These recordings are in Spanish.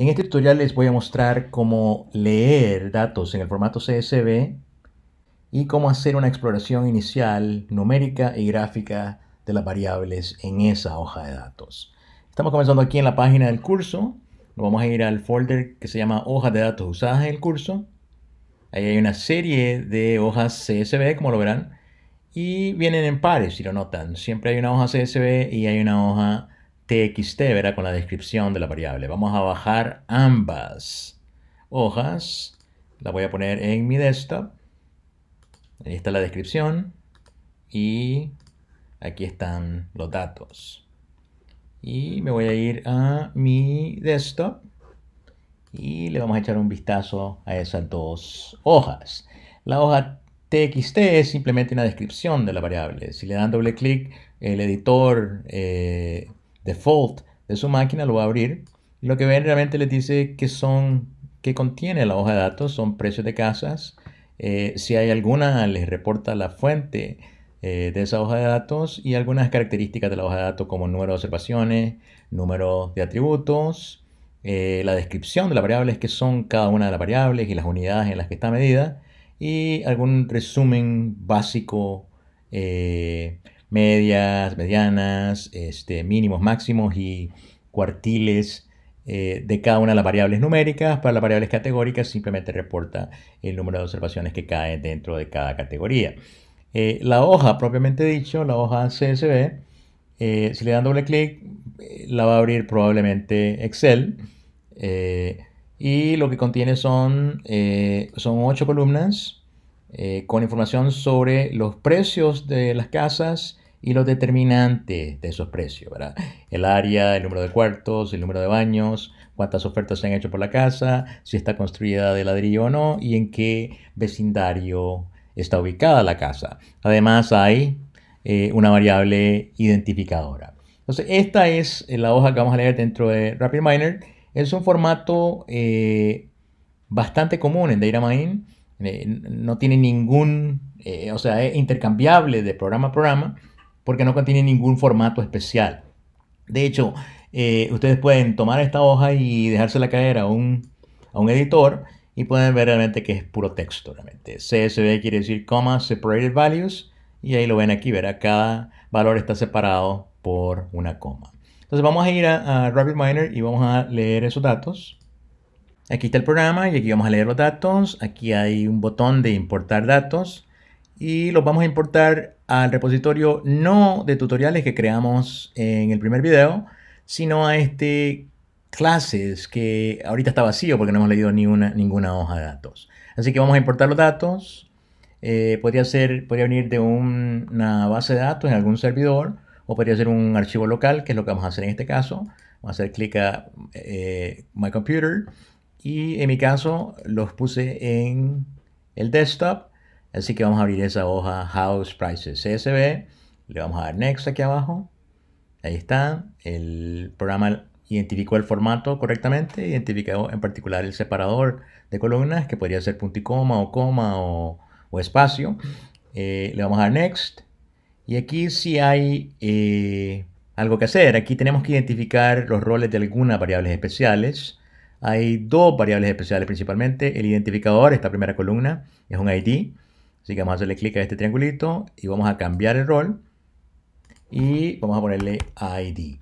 En este tutorial les voy a mostrar cómo leer datos en el formato CSV y cómo hacer una exploración inicial numérica y gráfica de las variables en esa hoja de datos. Estamos comenzando aquí en la página del curso. Nos vamos a ir al folder que se llama hojas de datos usadas en el curso. Ahí hay una serie de hojas CSV, como lo verán, y vienen en pares, si lo notan. Siempre hay una hoja CSV y hay una hoja txt verá con la descripción de la variable. Vamos a bajar ambas hojas. La voy a poner en mi desktop. Ahí está la descripción. Y aquí están los datos. Y me voy a ir a mi desktop. Y le vamos a echar un vistazo a esas dos hojas. La hoja txt es simplemente una descripción de la variable. Si le dan doble clic, el editor eh, default de su máquina, lo va a abrir. Y lo que ven realmente les dice que son, que contiene la hoja de datos, son precios de casas. Eh, si hay alguna, les reporta la fuente eh, de esa hoja de datos y algunas características de la hoja de datos como número de observaciones, número de atributos, eh, la descripción de las variables que son cada una de las variables y las unidades en las que está medida y algún resumen básico medias, medianas, este, mínimos, máximos y cuartiles eh, de cada una de las variables numéricas. Para las variables categóricas simplemente reporta el número de observaciones que caen dentro de cada categoría. Eh, la hoja, propiamente dicho, la hoja CSV, eh, si le dan doble clic, la va a abrir probablemente Excel. y lo que contiene son, son ocho columnas con información sobre los precios de las casas, y los determinantes de esos precios, ¿verdad? El área, el número de cuartos, el número de baños, cuántas ofertas se han hecho por la casa, si está construida de ladrillo o no y en qué vecindario está ubicada la casa. Además hay eh, una variable identificadora. Entonces, esta es eh, la hoja que vamos a leer dentro de RapidMiner. Es un formato eh, bastante común en DataMine. no tiene ningún, o sea, es intercambiable de programa a programa porque no contiene ningún formato especial. De hecho, eh, ustedes pueden tomar esta hoja y dejársela caer a un, editor y pueden ver realmente que es puro texto. Realmente. CSV quiere decir comma separated values y ahí lo ven aquí, verá, cada valor está separado por una coma. Entonces vamos a ir a, a RapidMiner y vamos a leer esos datos. Aquí está el programa y aquí vamos a leer los datos. Aquí hay un botón de importar datos y los vamos a importar al repositorio no de tutoriales que creamos en el primer video, sino a este clases que ahorita está vacío porque no hemos leído ni una, ninguna hoja de datos. Así que vamos a importar los datos. Eh, podría, ser, podría venir de una base de datos en algún servidor o podría ser un archivo local, que es lo que vamos a hacer en este caso. Vamos a hacer clic a eh, My Computer y en mi caso los puse en el desktop Así que vamos a abrir esa hoja House Prices CSV. Le vamos a dar Next aquí abajo. Ahí está. El programa identificó el formato correctamente. Identificó en particular el separador de columnas, que podría ser punto y coma o coma o, espacio. Eh, le vamos a dar Next. Y aquí sí hay eh, algo que hacer. Aquí tenemos que identificar los roles de algunas variables especiales. Hay dos variables especiales principalmente. El identificador, esta primera columna, es un ID Así que vamos a hacerle clic a este triangulito y vamos a cambiar el rol y vamos a ponerle ID.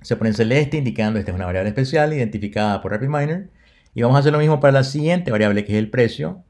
Se pone en celeste indicando que esta es una variable especial identificada por RapidMiner. Y vamos a hacer lo mismo para la siguiente variable que es el precio.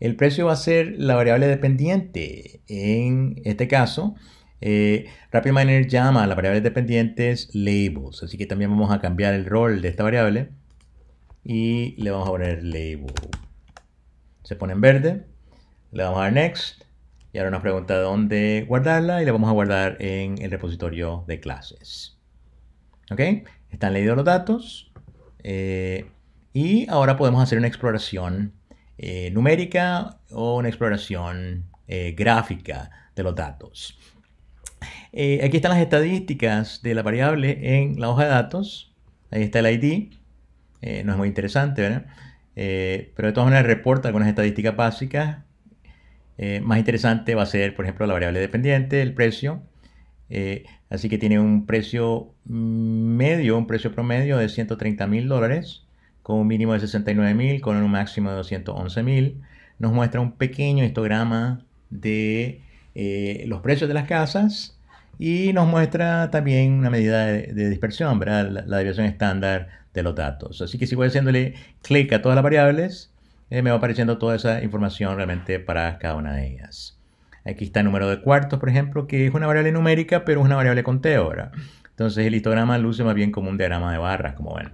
El precio va a ser la variable dependiente. En este caso, eh, RapidMiner llama a las variables dependientes labels. Así que también vamos a cambiar el rol de esta variable y le vamos a poner label. Se pone en verde. Le damos a Next. Y ahora nos pregunta dónde guardarla y la vamos a guardar en el repositorio de clases. ¿Ok? Están leídos los datos. Eh, y ahora podemos hacer una exploración eh, numérica o una exploración eh, gráfica de los datos. aquí están las estadísticas de la variable en la hoja de datos. Ahí está el ID. no es muy interesante, ¿verdad? pero de todas maneras reporta algunas estadísticas básicas eh, más interesante va a ser, por ejemplo, la variable dependiente, el precio. Eh, así que tiene un precio medio, un precio promedio de 130 mil dólares, con un mínimo de 69 mil, con un máximo de 211 mil. Nos muestra un pequeño histograma de eh, los precios de las casas y nos muestra también una medida de, dispersión, La, la, estándar de los datos. Así que sigo haciéndole clic a todas las variables eh, me va apareciendo toda esa información realmente para cada una de ellas. Aquí está el número de cuartos, por ejemplo, que es una variable numérica, pero es una variable conteo, ahora. Entonces el histograma luce más bien como un diagrama de barras, como ven.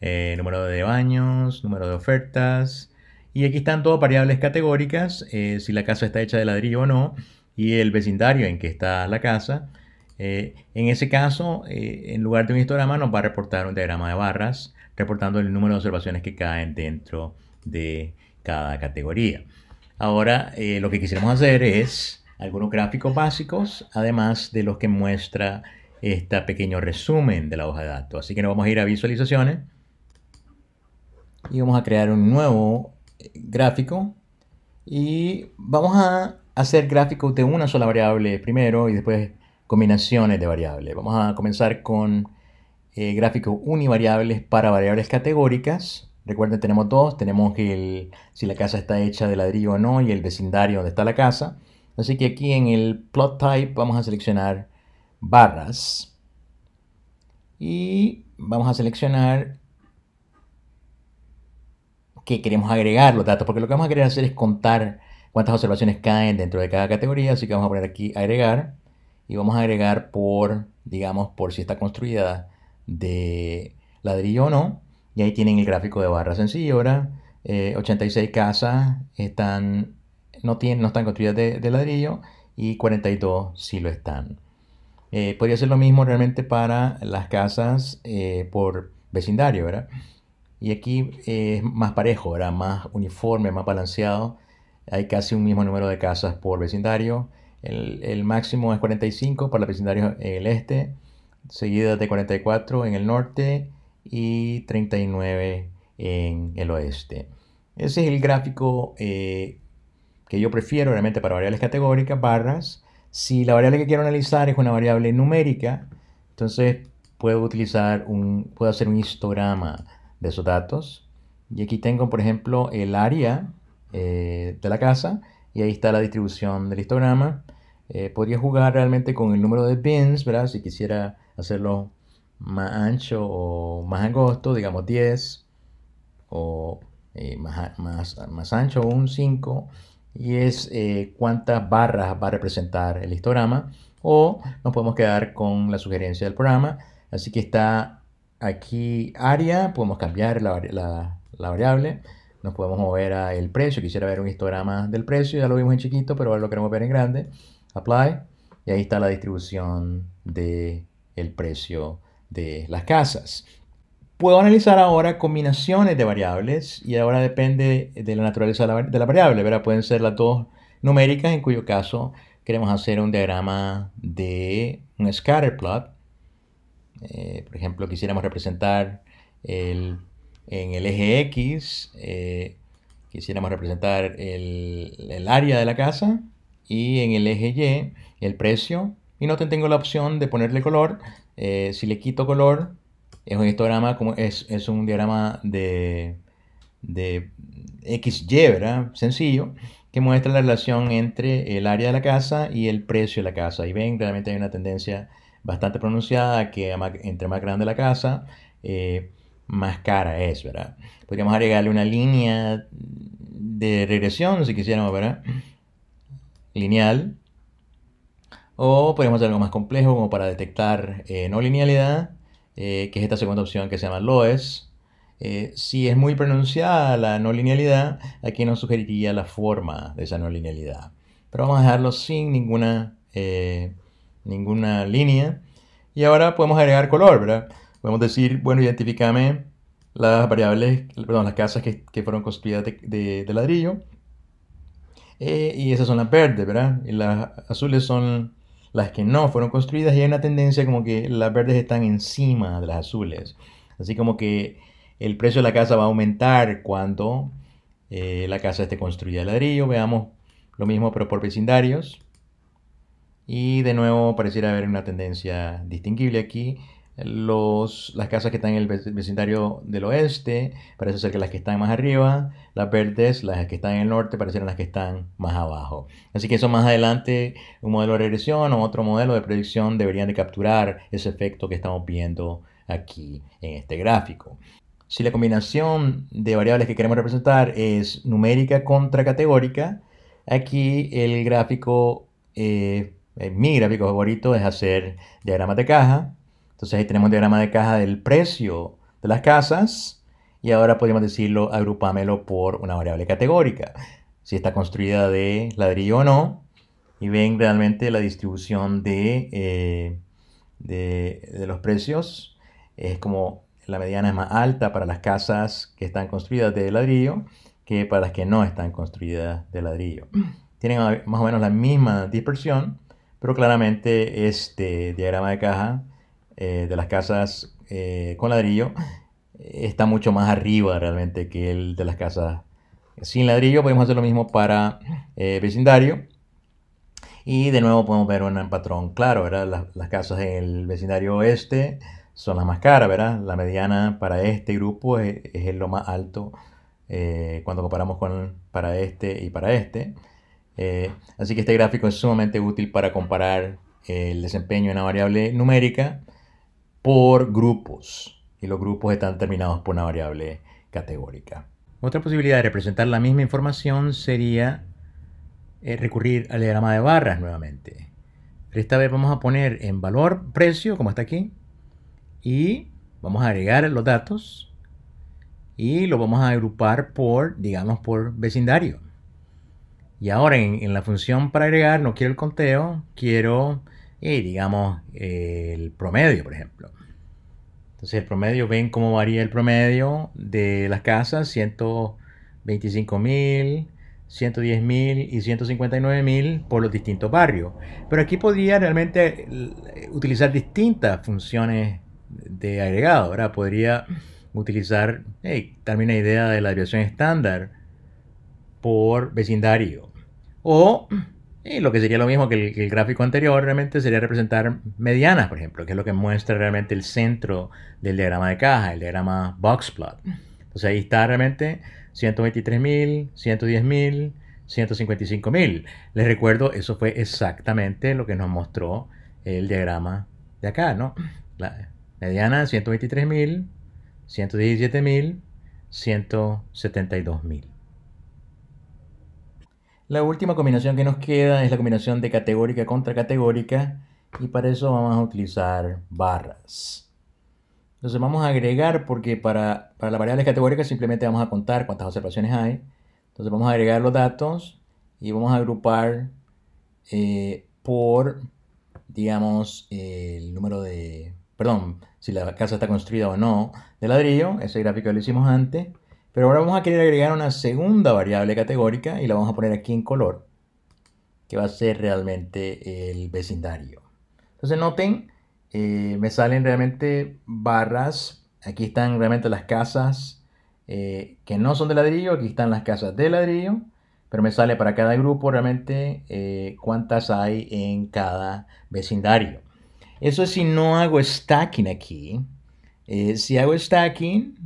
Eh, número de baños, número de ofertas. Y aquí están todas variables categóricas, eh, si la casa está hecha de ladrillo o no, y el vecindario en que está la casa. en ese caso, en lugar de un histograma, nos va a reportar un diagrama de barras, reportando el número de observaciones que caen dentro de cada categoría. Ahora eh, lo que quisiéramos hacer es algunos gráficos básicos, además de los que muestra este pequeño resumen de la hoja de datos. Así que nos vamos a ir a visualizaciones y vamos a crear un nuevo eh, gráfico y vamos a hacer gráficos de una sola variable primero y después combinaciones de variables. Vamos a comenzar con eh, gráficos univariables para variables categóricas Recuerden, tenemos dos, tenemos si la casa está hecha de ladrillo o no y el vecindario donde está la casa. Así que aquí en el plot type vamos a seleccionar barras y vamos a seleccionar que queremos agregar los datos, porque lo que vamos a querer hacer es contar cuántas observaciones caen dentro de cada categoría, así que vamos a poner aquí agregar y vamos a agregar por, digamos, por si está construida de ladrillo o no. Y ahí tienen el gráfico de barra sencillo, 86 eh, casas están, no, tienen, no están construidas de, ladrillo y 42 sí lo están. Eh, podría ser lo mismo realmente para las casas eh, por vecindario, ¿verdad? Y aquí es más parejo, ¿verdad? Más uniforme, más balanceado. Hay casi un mismo número de casas por vecindario. El, máximo es 45 para el vecindario en el este, seguida de 44 en el norte y 39 en el oeste. Ese es el gráfico eh, que yo prefiero, realmente para variables categóricas, barras. Si la variable que quiero analizar es una variable numérica, entonces puedo utilizar un, puedo hacer un histograma de esos datos. Y aquí tengo, por ejemplo, el área eh, de la casa y ahí está la distribución del histograma. Eh, podría jugar realmente con el número de bins, ¿verdad? Si quisiera hacerlo más ancho o más angosto, digamos 10, o eh, más, más, ancho un 5, y es eh, cuántas barras va a representar el histograma, o nos podemos quedar con la sugerencia del programa. Así que está aquí área, podemos cambiar la, variable, nos podemos mover a el precio, quisiera ver un histograma del precio, ya lo vimos en chiquito, pero ahora lo queremos ver en grande, apply, y ahí está la distribución del el precio de las casas. Puedo analizar ahora combinaciones de variables y ahora depende de la naturaleza de la variable, ¿verdad? Pueden ser las dos numéricas, en cuyo caso queremos hacer un diagrama de un scatter plot. Eh, por ejemplo, quisiéramos representar en el eje X, eh, quisiéramos representar el, el área de la casa y en el eje Y el precio. Y no tengo la opción de ponerle color, eh, si le quito color, es un histograma, como es, un diagrama de, de XY, ¿verdad? Sencillo, que muestra la relación entre el área de la casa y el precio de la casa. Y ven, realmente hay una tendencia bastante pronunciada que entre más grande la casa, eh, más cara es, ¿verdad? Podríamos agregarle una línea de regresión, si quisiéramos, ¿verdad? Lineal, o podemos hacer algo más complejo como para detectar eh, no linealidad, eh, que es esta segunda opción que se llama LOES. Eh, si es muy pronunciada la no linealidad, aquí nos sugeriría la forma de esa no linealidad. Pero vamos a dejarlo sin ninguna, ninguna línea. Y ahora podemos agregar color, ¿verdad? Podemos decir, bueno, identifícame las variables, perdón, las casas que, fueron construidas de, de ladrillo. y esas son las verdes, ¿verdad? Y las azules son las que no fueron construidas y hay una tendencia como que las verdes están encima de las azules. Así como que el precio de la casa va a aumentar cuando eh, la casa esté construida de ladrillo. Veamos lo mismo pero por vecindarios. Y de nuevo pareciera haber una tendencia distinguible aquí las casas que están en el vecindario del oeste, parece ser que las que están más arriba, las verdes, las que están en el norte, parecen las que están más abajo. Así que eso más adelante, un modelo de regresión o otro modelo de predicción deberían de capturar ese efecto que estamos viendo aquí en este gráfico. Si la combinación de variables que queremos representar es numérica contra categórica, aquí el gráfico, eh, eh, mi gráfico favorito es hacer diagramas de caja entonces ahí tenemos el diagrama de caja del precio de las casas y ahora podríamos decirlo, agrupámelo por una variable categórica. Si está construida de ladrillo o no. Y ven realmente la distribución de, eh, de, de los precios. Es como la mediana es más alta para las casas que están construidas de ladrillo que para las que no están construidas de ladrillo. Mm. Tienen más o menos la misma dispersión, pero claramente este diagrama de caja eh, de las casas eh, con ladrillo está mucho más arriba realmente que el de las casas sin ladrillo. Podemos hacer lo mismo para eh, vecindario. Y de nuevo podemos ver un patrón claro, Las, casas en el vecindario oeste son las más caras, La mediana para este grupo es, lo más alto cuando comparamos con para este y para este. así que este gráfico es sumamente útil para comparar el desempeño en una variable numérica por grupos y los grupos están terminados por una variable categórica. Otra posibilidad de representar la misma información sería eh, recurrir al diagrama de barras nuevamente. esta vez vamos a poner en valor precio, como está aquí, y vamos a agregar los datos y lo vamos a agrupar por, digamos, por vecindario. Y ahora en la función para agregar no quiero el conteo, quiero y eh, digamos el promedio, por ejemplo. Entonces el promedio, ven cómo varía el promedio de las casas, 125 mil, 110 mil y 159 mil por los distintos barrios. Pero aquí podría realmente eh, utilizar distintas funciones de agregado, ¿verdad? Podría utilizar, también la idea de la desviación estándar por vecindario. O y lo que sería lo mismo que el, gráfico anterior realmente sería representar medianas, por ejemplo, que es lo que muestra realmente el centro del diagrama de caja, el diagrama box plot. Entonces ahí está realmente 123.000, 110.000, 155.000. Les recuerdo, eso fue exactamente lo que nos mostró el diagrama de acá, ¿no? La mediana 123.000, 117.000, 172.000. La última combinación que nos queda es la combinación de categórica contra categórica y para eso vamos a utilizar barras. Entonces vamos a agregar porque para, para las variables categóricas simplemente vamos a contar cuántas observaciones hay. Entonces vamos a agregar los datos y vamos a agrupar eh, por, digamos, el número de, perdón, si la casa está construida o no de ladrillo, ese gráfico lo hicimos antes. Pero ahora vamos a querer agregar una segunda variable categórica y la vamos a poner aquí en color, que va a ser realmente el vecindario. Entonces noten, eh, me salen realmente barras, aquí están realmente las casas eh, que no son de ladrillo, aquí están las casas de ladrillo, pero me sale para cada grupo realmente eh, cuántas hay en cada vecindario. Eso es si no hago stacking aquí. si hago stacking,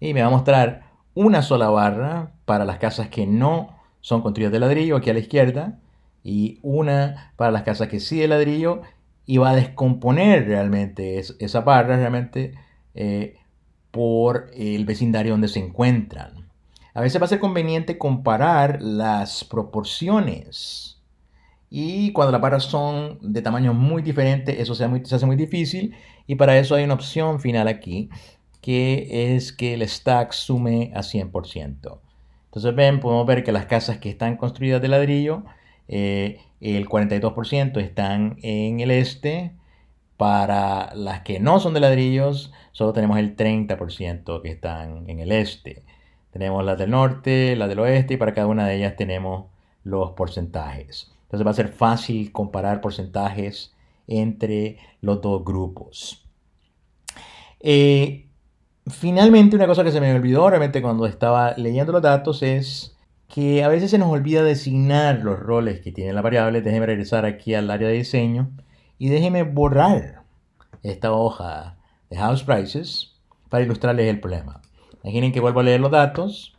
y me va a mostrar una sola barra para las casas que no son construidas de ladrillo aquí a la izquierda y una para las casas que sí de ladrillo y va a descomponer realmente esa barra realmente eh, por el vecindario donde se encuentran. A veces va a ser conveniente comparar las proporciones. Y cuando las barras son de tamaño muy diferente, eso se hace muy difícil. Y para eso hay una opción final aquí, que es que el stack sume a 100%. Entonces ven, podemos ver que las casas que están construidas de ladrillo, eh, el 42% están en el este. Para las que no son de ladrillos, solo tenemos el 30% que están en el este. Tenemos las del norte, las del oeste y para cada una de ellas tenemos los porcentajes. Entonces va a ser fácil comparar porcentajes entre los dos grupos. Eh, Finalmente, una cosa que se me olvidó realmente cuando estaba leyendo los datos es que a veces se nos olvida designar los roles que tiene la variable. Déjenme regresar aquí al área de diseño y déjeme borrar esta hoja de house prices para ilustrarles el problema. Imaginen que vuelvo a leer los datos.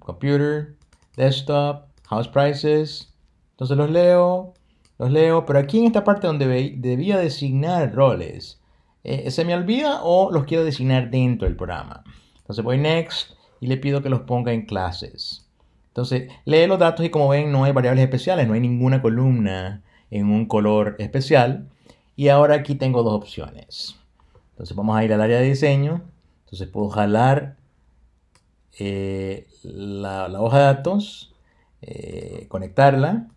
Computer, desktop, house prices. Entonces los leo, los leo, pero aquí en esta parte donde debía designar roles, eh, se me olvida o los quiero designar dentro del programa. Entonces voy next y le pido que los ponga en clases. Entonces lee los datos y como ven no hay variables especiales, no hay ninguna columna en un color especial. Y ahora aquí tengo dos opciones. Entonces vamos a ir al área de diseño. Entonces puedo jalar eh, la, hoja de datos, eh, conectarla.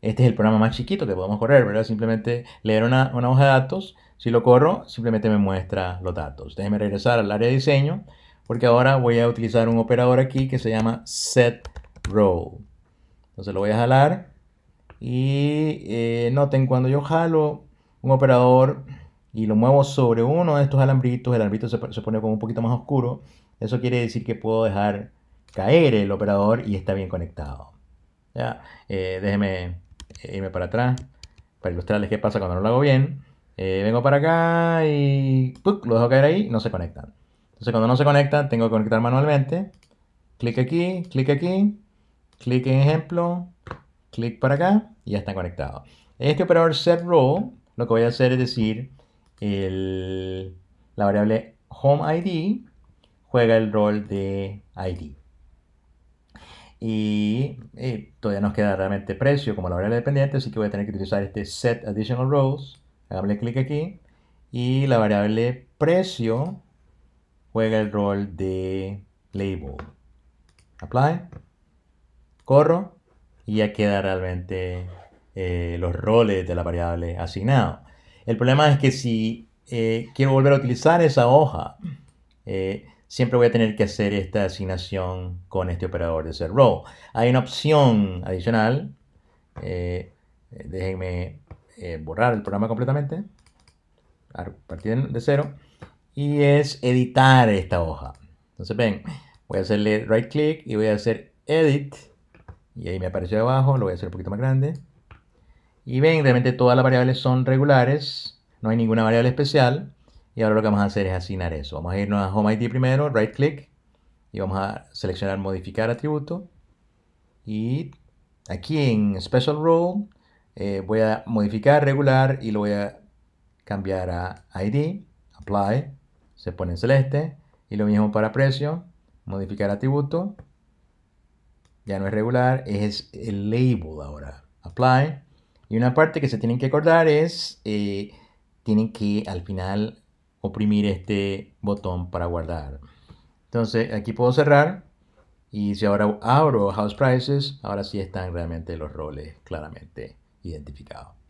Este es el programa más chiquito que podemos correr, ¿verdad? Simplemente leer una, una hoja de datos, si lo corro, simplemente me muestra los datos. Déjeme regresar al área de diseño porque ahora voy a utilizar un operador aquí que se llama set row. Entonces lo voy a jalar y eh, noten cuando yo jalo un operador y lo muevo sobre uno de estos alambritos, el alambrito se, pone como un poquito más oscuro. Eso quiere decir que puedo dejar caer el operador y está bien conectado. Eh, déjenme irme para atrás para ilustrarles qué pasa cuando no lo hago bien. Eh, vengo para acá y lo dejo caer ahí, no se conectan. Entonces cuando no se conecta, tengo que conectar manualmente. Clic aquí, clic aquí, clic en ejemplo, clic para acá y ya está conectado. este operador role lo que voy a hacer es decir la variable homeID juega el rol de ID. Y, eh, todavía nos queda realmente precio como la variable dependiente, así que voy a tener que utilizar este set additional roles Hable clic aquí y la variable precio juega el rol de label. Apply, corro y ya queda realmente eh, los roles de la variable asignado. El problema es que si eh, quiero volver a utilizar esa hoja, eh, siempre voy a tener que hacer esta asignación con este operador de ser row. Hay una opción adicional, déjenme eh, borrar el programa completamente, a partir de cero, y es editar esta hoja. Entonces ven, voy a hacerle right click y voy a hacer edit, y ahí me apareció abajo, lo voy a hacer un poquito más grande. Y ven, realmente todas las variables son regulares, no hay ninguna variable especial, y ahora lo que vamos a hacer es asignar eso. Vamos a irnos a Home ID primero, right click, y vamos a seleccionar modificar atributo, y aquí en Special Role eh, voy a modificar regular y lo voy a cambiar a ID, apply, se pone en celeste. Y lo mismo para precio, modificar atributo, ya no es regular, es el label ahora, apply. Y una parte que se tienen que acordar es, eh, tienen que al final oprimir este botón para guardar. Entonces aquí puedo cerrar y si ahora abro House Prices, ahora sí están realmente los roles claramente identificado.